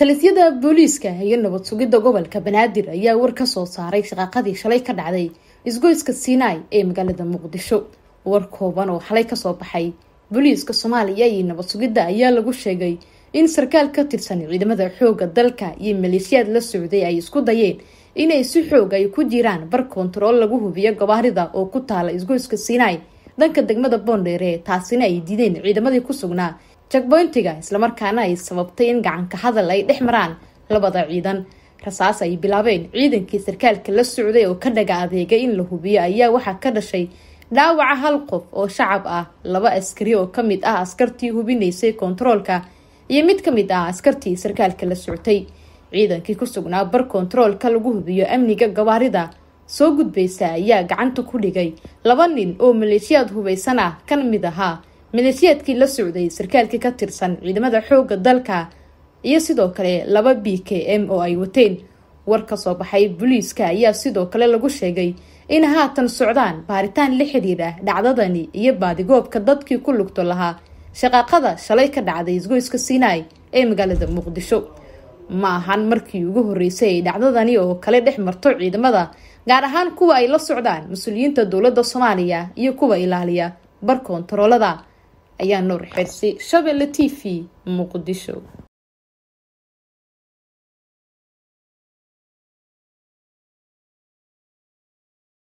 talisyada booliiska hay nabad sugida gobolka banaadir ayaa war kasoo saaray shaqaaqadii shalay ka dhacday isgoyska sinai ee magaalada muqdisho war kooban oo xalay kasoo baxay booliiska soomaaliya iyo nabad sugidda ayaa lagu sheegay in sarkaal ka tirsan ciidamada xooga dalka iyo maleeshiyaad la socday ay isku dayeen inay si xoog ay ku jiraan bar kontarool lagu hubiyo gabaarida oo ku taala isgoyska sinai dhanka degmada boondheere taasina ay diideen ciidamadii ku sugnaa jagboyntiga islamarkaana ay sababtay in gacanka hadal ay dhex maraan labada ciidan rasaas ay bilaabeen ciidankii sarkaalka la socday oo ka dhaga adeega in la hubiyo ayaa waxaa ka dhashay dhaawaca hal qof oo shacab ah laba askari oo ka mid ah askartii hubinaysay koontaroolka iyo mid ka mid ah askartii sarkaalka la soctay ciidankii ku sugnaa bar kontaroolka lagu hubiyo amniga gawaarida soo gudbaysa ayaa gacanta ku dhigay laba nin oo maleeshiyaad hubaysan ah ka mid ahaa maleeshiyaadkii la socday sarkaalkii ka tirsan ciidamada xoogga dalka iyo sidoo kale laba b k m oo ay wateen war ka soo baxay booliiska ayaa sidoo kale lagu sheegay in haatan socdaan baaritaan la xidhiidha dhacdadani iyo baadigoobka dadkii ku lugto lahaa shaqaaqada shalay ka dhacday isgoyska sinai ee magaalada muqdisho ma ahan markii ugu horreysay ay dhacdadani oo kale dhex marto ciidamada gaar ahaan kuwa ay la socdaan mas-uuliyiinta dowladda soomaaliya iyo kuwa ilaaliya bar koontaroolada ayaa noor xersi shabelle t v muqdisho